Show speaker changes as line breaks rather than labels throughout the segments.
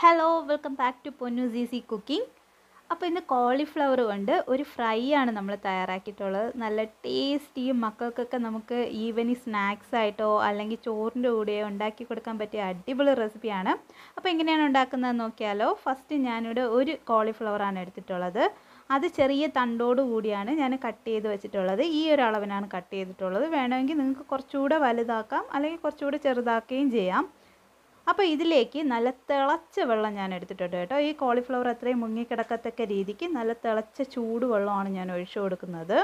hello welcome back to പൊന്നു സീസി cooking അപ്പോൾ ഇന്ന് കോളിഫ്ലവർ കൊണ്ട് ഒരു ഫ്രൈ ആണ് നമ്മൾ തയ്യാറാക്കിയിട്ടുള്ളത് നല്ല ടേസ്റ്റിയും മക്കൾക്കൊക്കെ നമുക്ക് ഈവനിങ് സ്നാക്സ് ആയിട്ടോ അല്ലെങ്കിൽ ചോറിൻ്റെ കൂടെയോ ഉണ്ടാക്കി കൊടുക്കാൻ പറ്റിയ അടിപൊളി റെസിപ്പിയാണ് അപ്പോൾ എങ്ങനെയാണ് ഉണ്ടാക്കുന്നതെന്ന് നോക്കിയാലോ ഫസ്റ്റ് ഞാനിവിടെ ഒരു കോളിഫ്ലവറാണ് എടുത്തിട്ടുള്ളത് അത് ചെറിയ തണ്ടോട് കൂടിയാണ് ഞാൻ കട്ട് ചെയ്ത് വെച്ചിട്ടുള്ളത് ഈ ഒരു അളവിനാണ് കട്ട് ചെയ്തിട്ടുള്ളത് വേണമെങ്കിൽ നിങ്ങൾക്ക് കുറച്ചുകൂടെ വലുതാക്കാം അല്ലെങ്കിൽ കുറച്ചുകൂടെ ചെറുതാക്കുകയും ചെയ്യാം അപ്പോൾ ഇതിലേക്ക് നല്ല തിളച്ച വെള്ളം ഞാൻ എടുത്തിട്ടുണ്ട് കേട്ടോ ഈ കോളിഫ്ലവർ അത്രയും മുങ്ങിക്കിടക്കത്തക്ക രീതിക്ക് നല്ല തിളച്ച ചൂടുവെള്ളമാണ് ഞാൻ ഒഴിച്ചു കൊടുക്കുന്നത്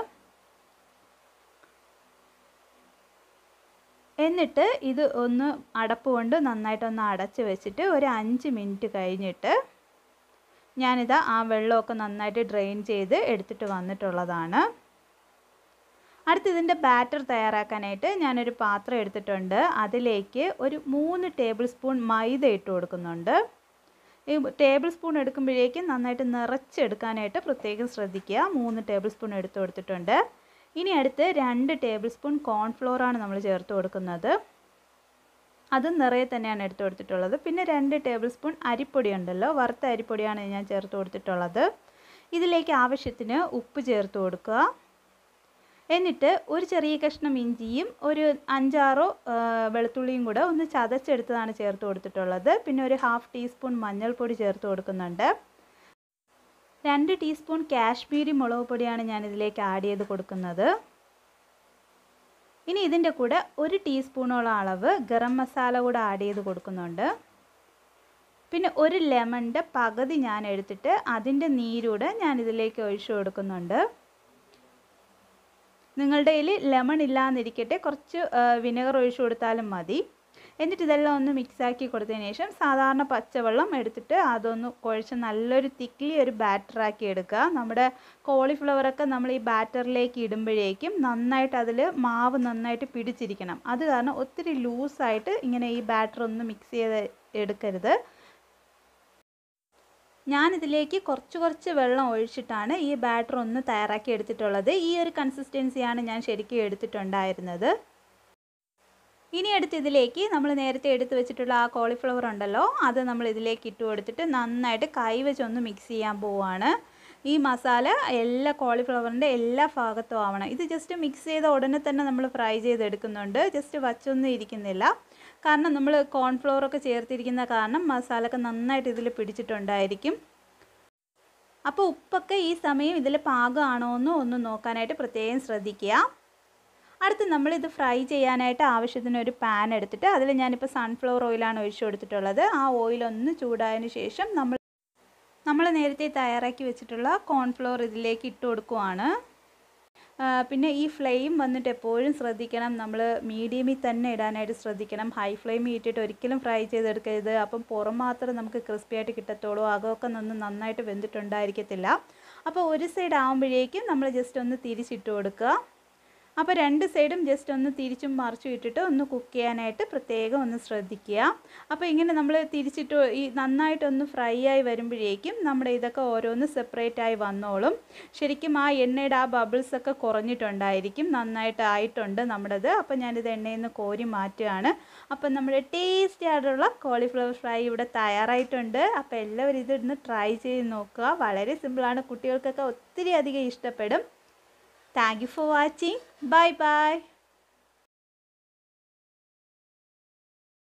എന്നിട്ട് ഇത് ഒന്ന് അടപ്പ് കൊണ്ട് നന്നായിട്ടൊന്ന് അടച്ച് വെച്ചിട്ട് ഒരു അഞ്ച് മിനിറ്റ് കഴിഞ്ഞിട്ട് ഞാനിത് ആ വെള്ളമൊക്കെ നന്നായിട്ട് ഡ്രെയിൻ ചെയ്ത് എടുത്തിട്ട് വന്നിട്ടുള്ളതാണ് അടുത്ത് ഇതിൻ്റെ ബാറ്റർ തയ്യാറാക്കാനായിട്ട് ഞാനൊരു പാത്രം എടുത്തിട്ടുണ്ട് അതിലേക്ക് ഒരു മൂന്ന് ടേബിൾ സ്പൂൺ മൈദ ഇട്ട് കൊടുക്കുന്നുണ്ട് ഈ ടേബിൾ സ്പൂൺ എടുക്കുമ്പോഴേക്കും നന്നായിട്ട് നിറച്ചെടുക്കാനായിട്ട് പ്രത്യേകം ശ്രദ്ധിക്കുക മൂന്ന് ടേബിൾ സ്പൂൺ എടുത്ത് കൊടുത്തിട്ടുണ്ട് ഇനി അടുത്ത് രണ്ട് ടേബിൾ സ്പൂൺ കോൺഫ്ലോറാണ് നമ്മൾ ചേർത്ത് കൊടുക്കുന്നത് അതും നിറയെ തന്നെയാണ് എടുത്തു കൊടുത്തിട്ടുള്ളത് പിന്നെ രണ്ട് ടേബിൾ സ്പൂൺ അരിപ്പൊടി ഉണ്ടല്ലോ വറുത്ത അരിപ്പൊടിയാണ് ഞാൻ ചേർത്ത് കൊടുത്തിട്ടുള്ളത് ഇതിലേക്ക് ആവശ്യത്തിന് ഉപ്പ് ചേർത്ത് കൊടുക്കുക എന്നിട്ട് ഒരു ചെറിയ കഷ്ണം ഇഞ്ചിയും ഒരു അഞ്ചാറോ വെളുത്തുള്ളിയും കൂടെ ഒന്ന് ചതച്ചെടുത്തതാണ് ചേർത്ത് കൊടുത്തിട്ടുള്ളത് പിന്നെ ഒരു ഹാഫ് ടീസ്പൂൺ മഞ്ഞൾപ്പൊടി ചേർത്ത് കൊടുക്കുന്നുണ്ട് രണ്ട് ടീസ്പൂൺ കാശ്മീരി മുളക് പൊടിയാണ് ഞാനിതിലേക്ക് ആഡ് ചെയ്ത് കൊടുക്കുന്നത് ഇനി ഇതിൻ്റെ കൂടെ ഒരു ടീസ്പൂണോളം അളവ് ഗരം മസാല കൂടെ ആഡ് ചെയ്ത് കൊടുക്കുന്നുണ്ട് പിന്നെ ഒരു ലെമണിൻ്റെ പകുതി ഞാൻ എടുത്തിട്ട് അതിൻ്റെ നീരൂടെ ഞാനിതിലേക്ക് ഒഴിച്ചു കൊടുക്കുന്നുണ്ട് നിങ്ങളുടെ കയ്യിൽ ലെമൺ ഇല്ലാന്നിരിക്കട്ടെ കുറച്ച് വിനെഗർ ഒഴിച്ചു കൊടുത്താലും മതി എന്നിട്ട് ഇതെല്ലാം ഒന്ന് മിക്സാക്കി കൊടുത്തതിന് ശേഷം സാധാരണ പച്ചവെള്ളം എടുത്തിട്ട് അതൊന്ന് കുഴച്ച് നല്ലൊരു തിക്ലി ഒരു ബാറ്ററാക്കി എടുക്കുക നമ്മുടെ കോളിഫ്ലവറൊക്കെ നമ്മൾ ഈ ബാറ്ററിലേക്ക് ഇടുമ്പോഴേക്കും നന്നായിട്ട് അതിൽ മാവ് നന്നായിട്ട് പിടിച്ചിരിക്കണം അത് കാരണം ഒത്തിരി ലൂസായിട്ട് ഇങ്ങനെ ഈ ബാറ്റർ ഒന്ന് മിക്സ് ചെയ്ത് എടുക്കരുത് ഞാനിതിലേക്ക് കുറച്ച് കുറച്ച് വെള്ളം ഒഴിച്ചിട്ടാണ് ഈ ബാറ്റർ ഒന്ന് തയ്യാറാക്കി എടുത്തിട്ടുള്ളത് ഈ ഒരു കൺസിസ്റ്റൻസിയാണ് ഞാൻ ശരിക്കും എടുത്തിട്ടുണ്ടായിരുന്നത് ഇനി എടുത്ത് ഇതിലേക്ക് നമ്മൾ നേരത്തെ എടുത്ത് വെച്ചിട്ടുള്ള ആ കോളിഫ്ലവർ ഉണ്ടല്ലോ അത് നമ്മൾ ഇതിലേക്ക് ഇട്ട് കൊടുത്തിട്ട് നന്നായിട്ട് കൈ വെച്ചൊന്ന് മിക്സ് ചെയ്യാൻ പോവുകയാണ് ഈ മസാല എല്ലാ കോളിഫ്ലവറിൻ്റെ എല്ലാ ഭാഗത്തും ആവണം ഇത് ജസ്റ്റ് മിക്സ് ചെയ്ത ഉടനെ തന്നെ നമ്മൾ ഫ്രൈ ചെയ്തെടുക്കുന്നുണ്ട് ജസ്റ്റ് വച്ചൊന്നും ഇരിക്കുന്നില്ല കാരണം നമ്മൾ കോൺഫ്ലോറൊക്കെ ചേർത്തിരിക്കുന്ന കാരണം മസാലയൊക്കെ നന്നായിട്ട് ഇതിൽ പിടിച്ചിട്ടുണ്ടായിരിക്കും അപ്പോൾ ഉപ്പൊക്കെ ഈ സമയം ഇതിൽ പാകമാണോ എന്നോ ഒന്ന് നോക്കാനായിട്ട് പ്രത്യേകം ശ്രദ്ധിക്കുക അടുത്ത് നമ്മളിത് ഫ്രൈ ചെയ്യാനായിട്ട് ആവശ്യത്തിന് ഒരു പാൻ എടുത്തിട്ട് അതിൽ ഞാനിപ്പോൾ സൺഫ്ലവർ ഓയിലാണ് ഒഴിച്ചു കൊടുത്തിട്ടുള്ളത് ആ ഓയിലൊന്ന് ചൂടായതിനു ശേഷം നമ്മൾ നമ്മൾ നേരത്തെ തയ്യാറാക്കി വെച്ചിട്ടുള്ള കോൺഫ്ലോർ ഇതിലേക്ക് ഇട്ട് കൊടുക്കുവാണ് പിന്നെ ഈ ഫ്ലെയിം വന്നിട്ട് എപ്പോഴും ശ്രദ്ധിക്കണം നമ്മൾ മീഡിയമിൽ തന്നെ ഇടാനായിട്ട് ശ്രദ്ധിക്കണം ഹൈ ഫ്ലെയിം ഇട്ടിട്ട് ഒരിക്കലും ഫ്രൈ ചെയ്തെടുക്കരുത് അപ്പം പുറം മാത്രം നമുക്ക് ക്രിസ്പി ആയിട്ട് കിട്ടത്തോളൂ അകമൊക്കെ ഒന്ന് നന്നായിട്ട് വെന്തിട്ടുണ്ടായിരിക്കത്തില്ല അപ്പോൾ ഒരു സൈഡ് ആകുമ്പോഴേക്കും നമ്മൾ ജസ്റ്റ് ഒന്ന് തിരിച്ചിട്ട് കൊടുക്കുക അപ്പോൾ രണ്ട് സൈഡും ജസ്റ്റ് ഒന്ന് തിരിച്ചും മറിച്ചും ഇട്ടിട്ട് ഒന്ന് കുക്ക് ചെയ്യാനായിട്ട് പ്രത്യേകം ഒന്ന് ശ്രദ്ധിക്കുക അപ്പോൾ ഇങ്ങനെ നമ്മൾ തിരിച്ചിട്ട് ഈ നന്നായിട്ടൊന്ന് ഫ്രൈ ആയി വരുമ്പോഴേക്കും നമ്മുടെ ഇതൊക്കെ ഓരോന്ന് സെപ്പറേറ്റ് ആയി വന്നോളും ശരിക്കും ആ എണ്ണയുടെ ആ ബബിൾസ് ഒക്കെ കുറഞ്ഞിട്ടുണ്ടായിരിക്കും നന്നായിട്ട് ആയിട്ടുണ്ട് നമ്മുടേത് അപ്പോൾ ഞാനിത് എണ്ണയിൽ നിന്ന് കോരി മാറ്റുകയാണ് അപ്പം നമ്മുടെ ടേസ്റ്റി ആയിട്ടുള്ള കോളിഫ്ലവർ ഫ്രൈ ഇവിടെ തയ്യാറായിട്ടുണ്ട് അപ്പോൾ എല്ലാവരും ഇതിരുന്ന് ട്രൈ ചെയ്ത് നോക്കുക വളരെ സിമ്പിളാണ് കുട്ടികൾക്കൊക്കെ ഒത്തിരി അധികം ഇഷ്ടപ്പെടും thank you for watching bye by